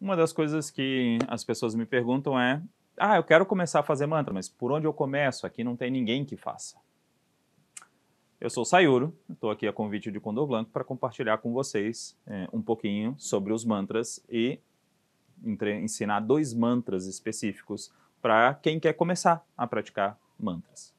Uma das coisas que as pessoas me perguntam é: ah, eu quero começar a fazer mantra, mas por onde eu começo? Aqui não tem ninguém que faça. Eu sou Sayuro, estou aqui a convite de Condor Blanco para compartilhar com vocês é, um pouquinho sobre os mantras e entre, ensinar dois mantras específicos para quem quer começar a praticar mantras.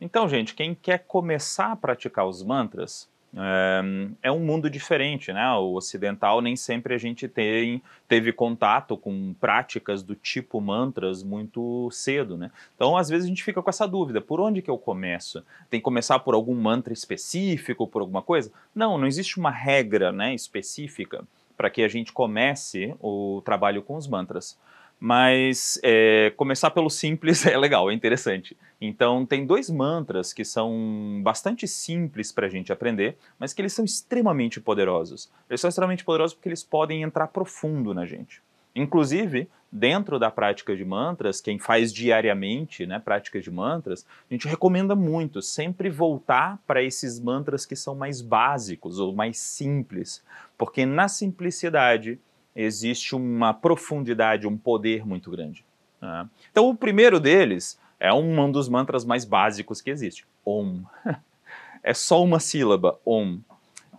Então, gente, quem quer começar a praticar os mantras, é, é um mundo diferente, né? O ocidental nem sempre a gente tem, teve contato com práticas do tipo mantras muito cedo, né? Então, às vezes a gente fica com essa dúvida: por onde que eu começo? Tem que começar por algum mantra específico, por alguma coisa? Não, não existe uma regra, né, específica para que a gente comece o trabalho com os mantras mas é, começar pelo simples é legal, é interessante. Então, tem dois mantras que são bastante simples para a gente aprender, mas que eles são extremamente poderosos. Eles são extremamente poderosos porque eles podem entrar profundo na gente. Inclusive, dentro da prática de mantras, quem faz diariamente né, prática de mantras, a gente recomenda muito sempre voltar para esses mantras que são mais básicos ou mais simples, porque na simplicidade existe uma profundidade, um poder muito grande. Né? Então, o primeiro deles é um dos mantras mais básicos que existe: Om. É só uma sílaba, Om.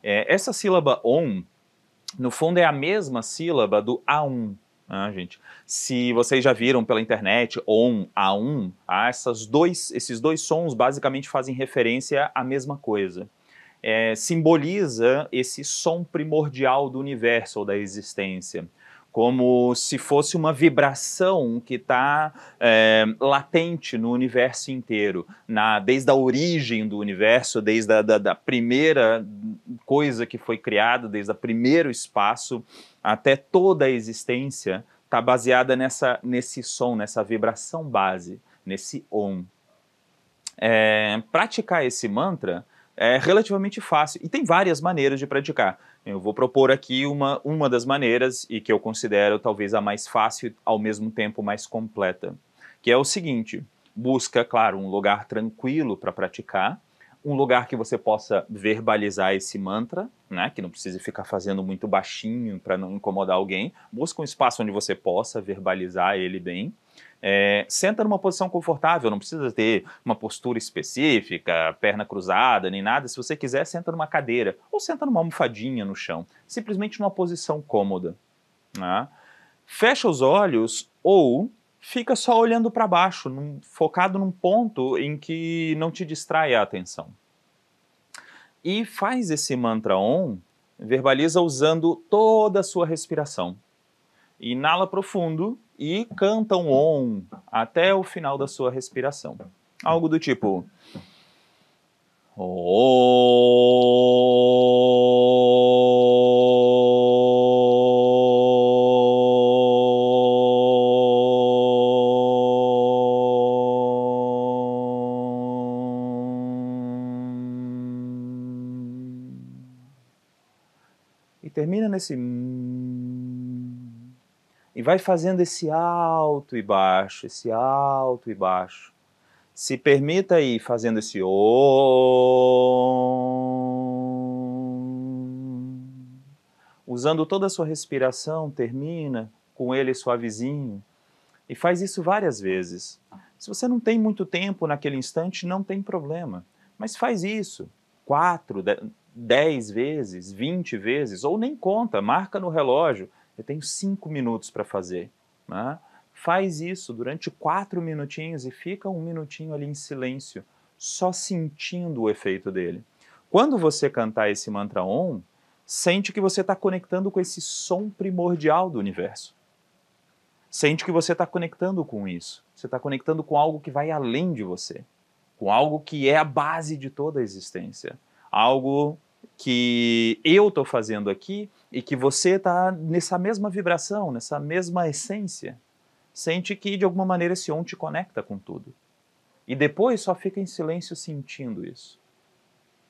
É, essa sílaba Om, no fundo, é a mesma sílaba do Aum. Ah, né, gente. Se vocês já viram pela internet, on, a um, ah, essas dois, esses dois sons basicamente fazem referência à mesma coisa é, simboliza esse som primordial do universo ou da existência como se fosse uma vibração que está é, latente no universo inteiro, na, desde a origem do universo, desde a da, da primeira coisa que foi criada, desde o primeiro espaço até toda a existência, está baseada nessa, nesse som, nessa vibração base, nesse on. É, praticar esse mantra é relativamente fácil e tem várias maneiras de praticar. Eu vou propor aqui uma, uma das maneiras e que eu considero talvez a mais fácil, ao mesmo tempo mais completa, que é o seguinte: busca, claro, um lugar tranquilo para praticar, um lugar que você possa verbalizar esse mantra, né, que não precise ficar fazendo muito baixinho para não incomodar alguém. Busca um espaço onde você possa verbalizar ele bem. É, senta numa posição confortável, não precisa ter uma postura específica, perna cruzada, nem nada. Se você quiser, senta numa cadeira ou senta numa almofadinha no chão, simplesmente numa posição cômoda. Né? Fecha os olhos ou fica só olhando para baixo, num, focado num ponto em que não te distrai a atenção. E faz esse mantra on, verbaliza usando toda a sua respiração. Inala profundo e cantam on até o final da sua respiração. Algo do tipo. Oh". E termina nesse e vai fazendo esse alto e baixo, esse alto e baixo. Se permita ir fazendo esse Om. Usando toda a sua respiração, termina com ele suavezinho. E faz isso várias vezes. Se você não tem muito tempo naquele instante, não tem problema. Mas faz isso. Quatro, dez vezes, vinte vezes, ou nem conta, marca no relógio eu tenho cinco minutos para fazer. Né? Faz isso durante quatro minutinhos e fica um minutinho ali em silêncio, só sentindo o efeito dele. Quando você cantar esse mantra on, sente que você está conectando com esse som primordial do universo. Sente que você está conectando com isso. Você está conectando com algo que vai além de você, com algo que é a base de toda a existência, algo que eu estou fazendo aqui e que você está nessa mesma vibração, nessa mesma essência, sente que de alguma maneira esse on te conecta com tudo. E depois só fica em silêncio sentindo isso.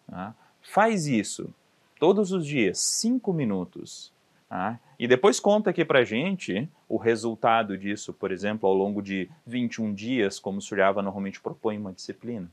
Tá? Faz isso todos os dias, cinco minutos. Tá? E depois conta aqui pra gente o resultado disso, por exemplo, ao longo de 21 dias, como o Suryava normalmente propõe uma disciplina.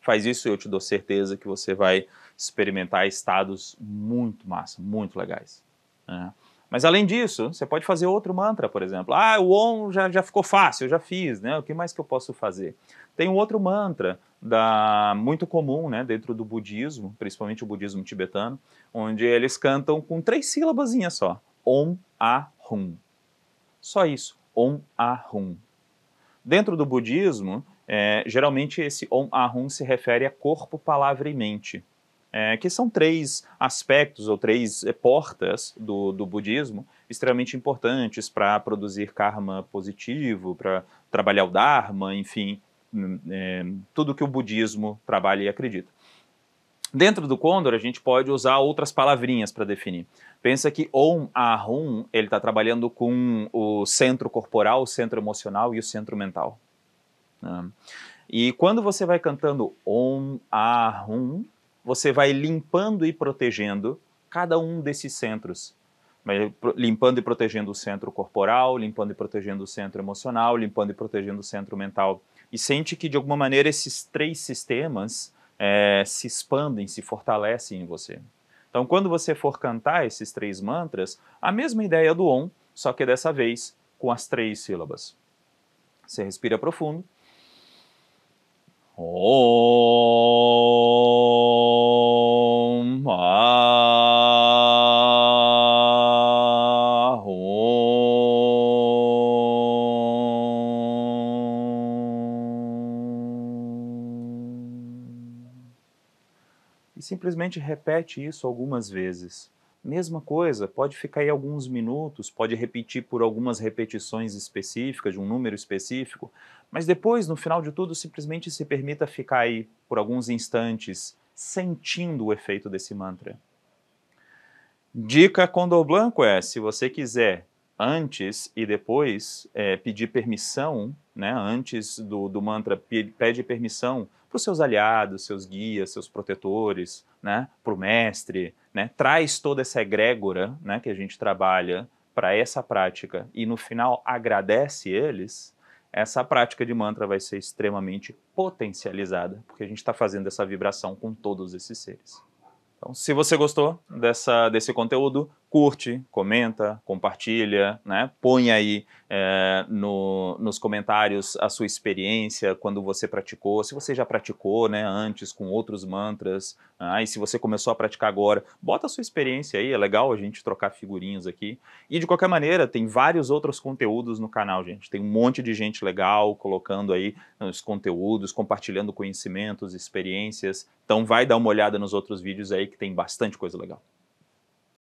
Faz isso e eu te dou certeza que você vai experimentar estados muito massa, muito legais. Né? Mas além disso, você pode fazer outro mantra, por exemplo. Ah, o OM já, já ficou fácil, eu já fiz, né? O que mais que eu posso fazer? Tem um outro mantra da, muito comum né, dentro do budismo, principalmente o budismo tibetano, onde eles cantam com três sílabas só. Om, A, Hum. Só isso. Om, A, Hum. Dentro do budismo, é, geralmente esse Om, A, Hum se refere a corpo, palavra e mente é, que são três aspectos ou três eh, portas do, do budismo extremamente importantes para produzir karma positivo, para trabalhar o Dharma, enfim, hum, é, tudo que o budismo trabalha e acredita. Dentro do Condor, a gente pode usar outras palavrinhas para definir. Pensa que Om Ahum, ele está trabalhando com o centro corporal, o centro emocional e o centro mental. E quando você vai cantando Om Ahum, você vai limpando e protegendo cada um desses centros. Limpando e protegendo o centro corporal, limpando e protegendo o centro emocional, limpando e protegendo o centro mental. E sente que, de alguma maneira, esses três sistemas é, se expandem, se fortalecem em você. Então, quando você for cantar esses três mantras, a mesma ideia do Om, só que dessa vez com as três sílabas. Você respira profundo. Oh. E simplesmente repete isso algumas vezes. Mesma coisa, pode ficar aí alguns minutos, pode repetir por algumas repetições específicas, de um número específico, mas depois, no final de tudo, simplesmente se permita ficar aí por alguns instantes sentindo o efeito desse mantra. Dica com dor blanco é, se você quiser antes e depois é, pedir permissão, né, antes do, do mantra, pede permissão para os seus aliados, seus guias, seus protetores, né, para o mestre, né, traz toda essa egrégora né, que a gente trabalha para essa prática e no final agradece eles, essa prática de mantra vai ser extremamente potencializada, porque a gente está fazendo essa vibração com todos esses seres. Então, se você gostou dessa, desse conteúdo, curte, comenta, compartilha, né? põe aí é, no, nos comentários a sua experiência quando você praticou, se você já praticou né, antes com outros mantras, ah, e se você começou a praticar agora, bota a sua experiência aí, é legal a gente trocar figurinhas aqui. E de qualquer maneira, tem vários outros conteúdos no canal, gente. Tem um monte de gente legal colocando aí ah, os conteúdos, compartilhando conhecimentos, experiências. Então vai dar uma olhada nos outros vídeos aí que tem bastante coisa legal.